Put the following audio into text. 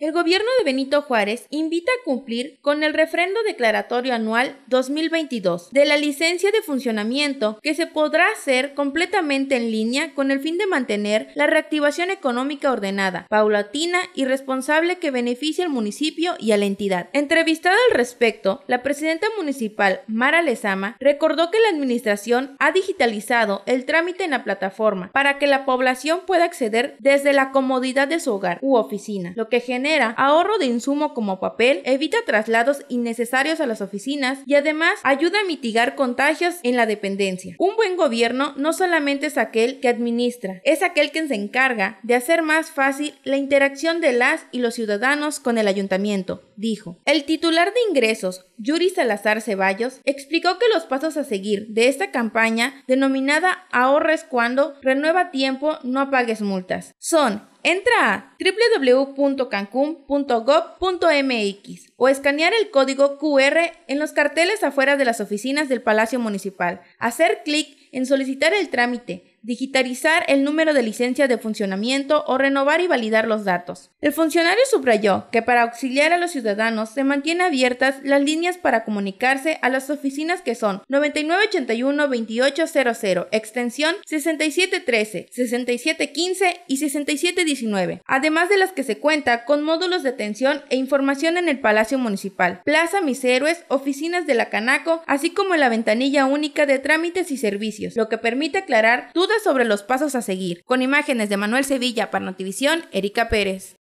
El gobierno de Benito Juárez invita a cumplir con el refrendo declaratorio anual 2022 de la licencia de funcionamiento que se podrá hacer completamente en línea con el fin de mantener la reactivación económica ordenada, paulatina y responsable que beneficie al municipio y a la entidad. Entrevistada al respecto, la presidenta municipal Mara Lezama recordó que la administración ha digitalizado el trámite en la plataforma para que la población pueda acceder desde la comodidad de su hogar u oficina, lo que genera ahorro de insumo como papel, evita traslados innecesarios a las oficinas y además ayuda a mitigar contagios en la dependencia. Un buen gobierno no solamente es aquel que administra, es aquel que se encarga de hacer más fácil la interacción de las y los ciudadanos con el ayuntamiento dijo. El titular de ingresos, Yuri Salazar Ceballos, explicó que los pasos a seguir de esta campaña, denominada Ahorres cuando, renueva tiempo, no apagues multas, son Entra a www.cancun.gov.mx o escanear el código QR en los carteles afuera de las oficinas del Palacio Municipal, hacer clic en solicitar el trámite, digitalizar el número de licencia de funcionamiento o renovar y validar los datos. El funcionario subrayó que para auxiliar a los ciudadanos se mantienen abiertas las líneas para comunicarse a las oficinas que son 9981-2800, extensión 6713, 6715 y 6719, además de las que se cuenta con módulos de atención e información en el Palacio Municipal, Plaza Mis Héroes, oficinas de la Canaco, así como la ventanilla única de trámites y servicios, lo que permite aclarar tu dudas sobre los pasos a seguir. Con imágenes de Manuel Sevilla para Notivisión, Erika Pérez.